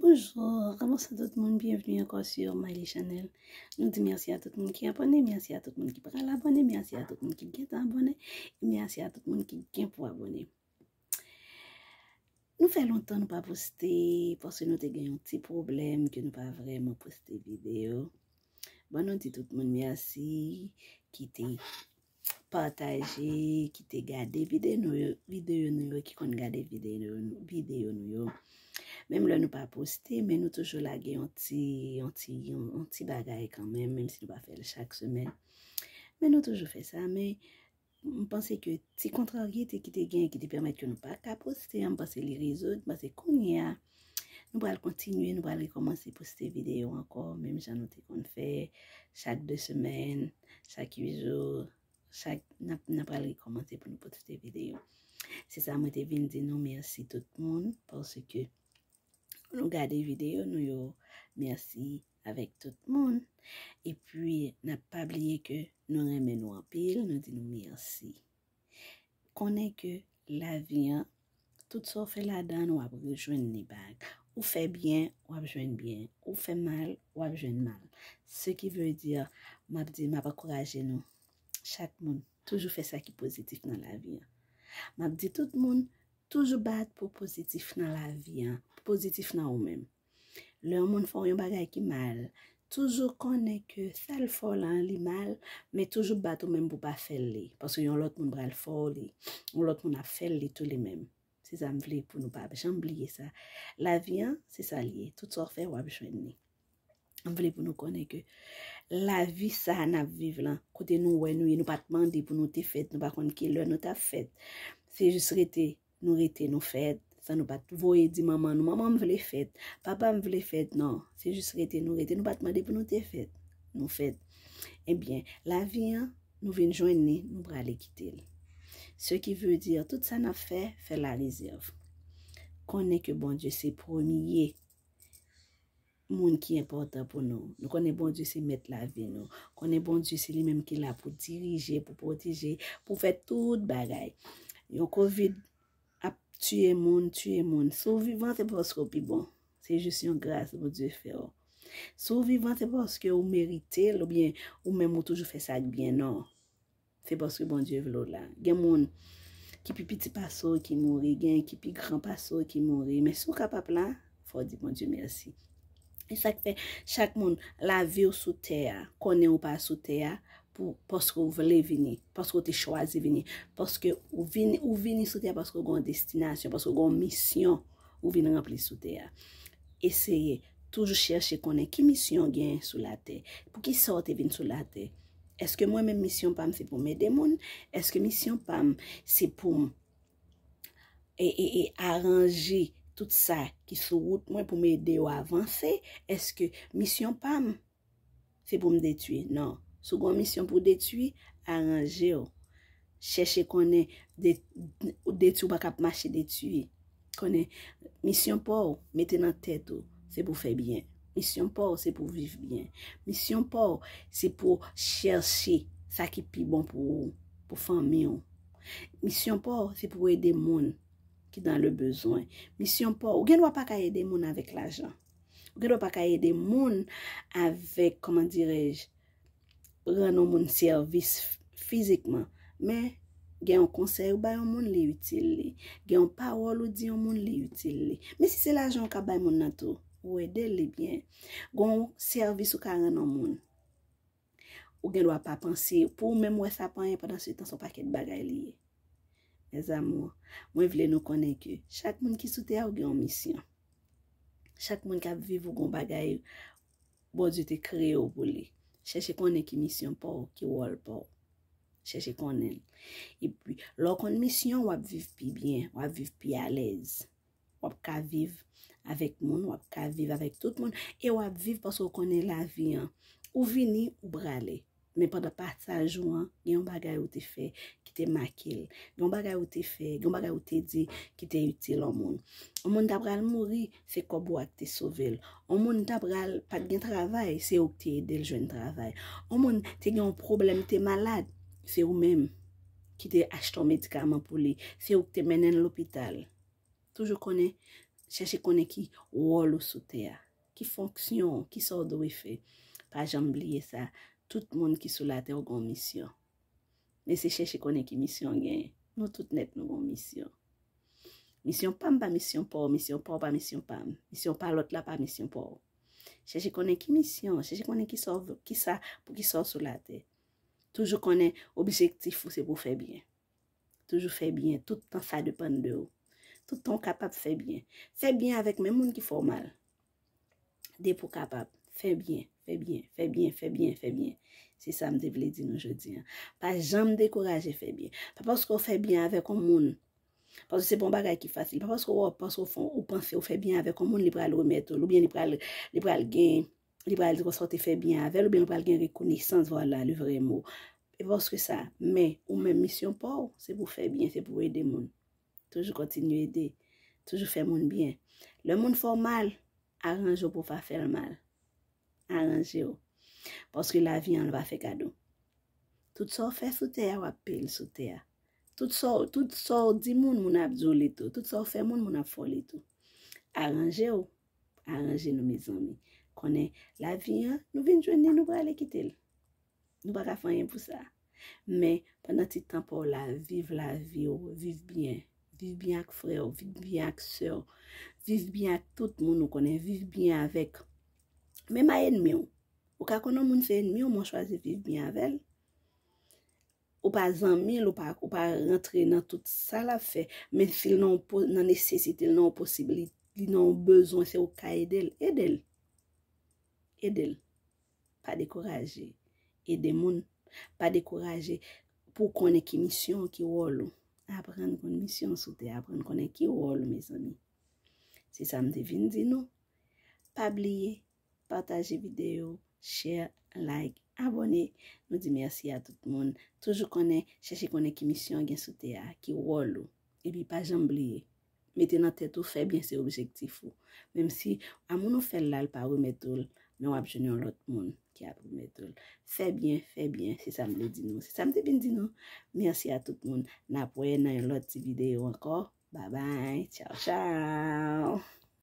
Bonjour, ramons a tout moun, bienvenue encore sur MyLi Channel. Nou te mersi a bon, tout moun ki abonne, mersi a tout moun ki pral abonne, mersi a tout moun ki mwen te abonne, mersi a tout moun ki mwen pou abonne. Nou fè lontan nou pa poste, porsè nou te gen yon ti probleme ki nou pa vreman poste video. Bon, nou te tout moun mersi, kite. partaje, ki te gade videyo nou yo, ki kon gade videyo nou yo. Mem le nou pa poste, men nou toujou la gen yon ti bagay kanmen, men si nou pa fel chak semen. Men nou toujou fe sa, men mpense ke ti kontragi te ki te gen, ki te permete ki nou pa ka poste, mpense li rezo, mpense kounya, nou pal kontinye, nou pal rekomansi poste videyo ankon, men jan nou te kon fe, chak de semen, chak yu zyo, chak na pral rekomante pou nou pote videyo. Se sa mwete vin, di nou mersi tout moun, porsi ke nou gade videyo, nou yo mersi avèk tout moun. E pwi, na pabliye ke nou reme nou apil, nou di nou mersi. Kone ke la viyan, tout so fe ladan wap joen ni bag. Ou fe bien, wap joen bien. Ou fe mal, wap joen mal. Se ki vwe dir, mwap di mwap akouraje nou. Chak moun toujou fè sa ki pozitif nan la vi. Mab di tout moun toujou bat pou pozitif nan la vi. Pozitif nan ou mèm. Le moun fò yon bagay ki mal. Toujou konè ke sal folan li mal. Mè toujou bat ou mèm pou pa fè li. Pòsè yon lot moun bral foli. Ou lot moun ap fè li tout li mèm. Se zan vli pou nou bab. J'an mbliye sa. La vi an se sal ye. Tout sor fè wab chwen ni. Mwen vle pou nou konen ke la vi sa an ap vive lan. Kote nou wè nou, nou pat mandi pou nou te fet. Nou pa kon ki lè nou ta fet. Se jis rete, nou rete, nou fet. San nou pat voye di maman. Nou maman mwen vle fet. Papa mwen vle fet, nan. Se jis rete, nou rete, nou pat mandi pou nou te fet. Nou fet. Ebyen, la vi an nou ven jwen ne, nou prale kitel. Se ki vwe dir, tout sa na fe, fe la rezerv. Konen ke bon die, se promiye konen. Moun ki important pou nou. Nou konen bon diw se met la vi nou. Konen bon diw se li menm ki la pou dirije, pou proteje, pou fet tout bagay. Yon COVID ap tue moun, tue moun. Sou vivant se poske ou pi bon. Se just yon grase pou diw feyo. Oh. Sou vivant se poske ou merite lou bien ou menm ou toujou fe sak bien nou. Se poske bon diw vlo la. Gen moun ki pi piti paso ki mouri, gen ki pi gran paso ki mouri. Men sou kapap la, fo di bon diw mersi. E chak fe, chak moun, la vi ou soutea, konen ou pa soutea, pou poske ou vle vini, poske ou te chwazi vini, poske ou vini soutea, poske ou gon destinasyon, poske ou gon misyon, ou vini rempli soutea. Eseye, toujou chershe konen, ki misyon gen sou la te? Pou ki sote vin sou la te? Eske mwen men misyon pam se pou mè demoun? Eske misyon pam se poum e aranji tout sa ki sou gout mwen pou mèy deyo avanse, eske misyon pa m, se pou m detuye. Non. Sou goun misyon pou detuye, aranje yo. Cheche konen, ou detu bak ap mache detuye. Konen, misyon pou, mette nan tèt yo, se pou fè byen. Misyon pou, se pou vive byen. Misyon pou, se pou chershi, sa ki pi bon pou, pou fèmè yo. Misyon pou, se pou edè moun. dan le bezwen. Misyon pa, ou gen wap pa ka ede moun avek lajan. Ou gen wap pa ka ede moun avek, koman direj, renon moun servis fizikman. Men, gen yon konsey ou bay yon moun li yutil li. Gen yon pawol ou di yon moun li yutil li. Men si se lajan ou ka bay moun nato, ou ede li bien. Gon servis ou ka renon moun. Ou gen wap pa pansi pou mèm wè sa panye pranansi tan son paket bagay liye. Ez amou, mwen vle nou konen ke. Chak moun ki soute a ou gen yon misyon. Chak moun ka viv ou gen bagay bo di te kre ou bole. Cheche konen ki misyon pou, ki wol pou. Cheche konen. E pwi, lò konen misyon, wap viv pi bien. Wap viv pi alez. Wap ka viv avèk moun. Wap ka viv avèk tout moun. E wap viv pou sou konen la vi an. Ou vini, ou brale. Men pou da part sajou an, gen bagay ou te fey. te makil, gen baga ou te fe, gen baga ou te di ki te util an moun. An moun dabral mouri, se kobwa te sovel. An moun dabral pat gen travay, se ou te edel jwen travay. An moun te gen problem, te malad, se ou menm, ki te achton medikaman pou li, se ou te menen l'opital. Toujou konen, chache konen ki wolo sou te a, ki fonksyon, ki soudo we fe. Par jambliye sa, tout moun ki sou la te ou gomisyon. Men se chèche konen ki misyon gen, nou tout net nou gon misyon. Misyon pam pa misyon pou, misyon pou pa misyon pam, misyon pa lot la pa misyon pou. Chèche konen ki misyon, chèche konen ki sa pou ki sa sou la te. Toujou konen objektif ou se pou fè bien. Toujou fè bien, tout an sa depan de ou. Tout an kapap fè bien. Fè bien avèk men moun ki fò mal. De pou kapap, fè bien, fè bien, fè bien, fè bien, fè bien, fè bien. Si sa mde vle di nou jodi an. Pa jan mde kouraje febyen. Pa paskou febyen avè kon moun. Paskou se bon bagay ki fasil. Paskou paskou fon ou panse ou febyen avè kon moun. Li pral ou meto. Li pral li pral gen. Li pral li resote febyen avè. Li pral li pral gen rekounisans. Voila, li vre mou. E voske sa. Me ou men misyon pou. Se pou febyen, se pou edè moun. Toujou kontinu edè. Toujou fe moun byen. Le moun fò mal. Aranjou pou fa fel mal. Aranjou. Poske la vi an lva fe kado Toute sor fe soute ya wap pel soute ya Toute sor di moun moun ap djou lito Toute sor fe moun moun ap folito Aranje ou Aranje nou mizan mi Kone la vi an nou vin jwen ni nou wale kitel Nou wala fanyen pou sa Men Pendant ti tanp ou la Viv la vi ou Viv bien Viv bien ak fre ou Viv bien ak se ou Viv bien ak tout moun ou kone Viv bien avek Men mayen mi ou Ou ka konon moun fè yon mi ou moun chwaze viv byan vel. Ou pa zan mil, ou pa rentre nan tout sa la fè. Men fè yon nan nesesite, yon nan posibilite, yon nan ou bezon se ou ka edel. Edel. Edel. Pa dekoraje. Ede moun. Pa dekoraje pou konen ki misyon ki wolo. Aprende konen misyon sou te. Aprende konen ki wolo mè zan. Se sa mde vin zin nou. Pabliye. Pataje videyo. Share, like, abone, nou di mersi a tout moun. Toujou konen, chèche konen ki misyon gen soute a, ki wolo, ebi pa jambliye. Meti nan tetou, fè bien se objektifou. Memsi, amoun nou fè lal pa wou metoul, men wap jouni yon lot moun ki ap wou metoul. Fè bien, fè bien, se samle dinou, se samle bin dinou. Mersi a tout moun, napwè nan yon lot ti videyo anko. Ba bay, chow chow.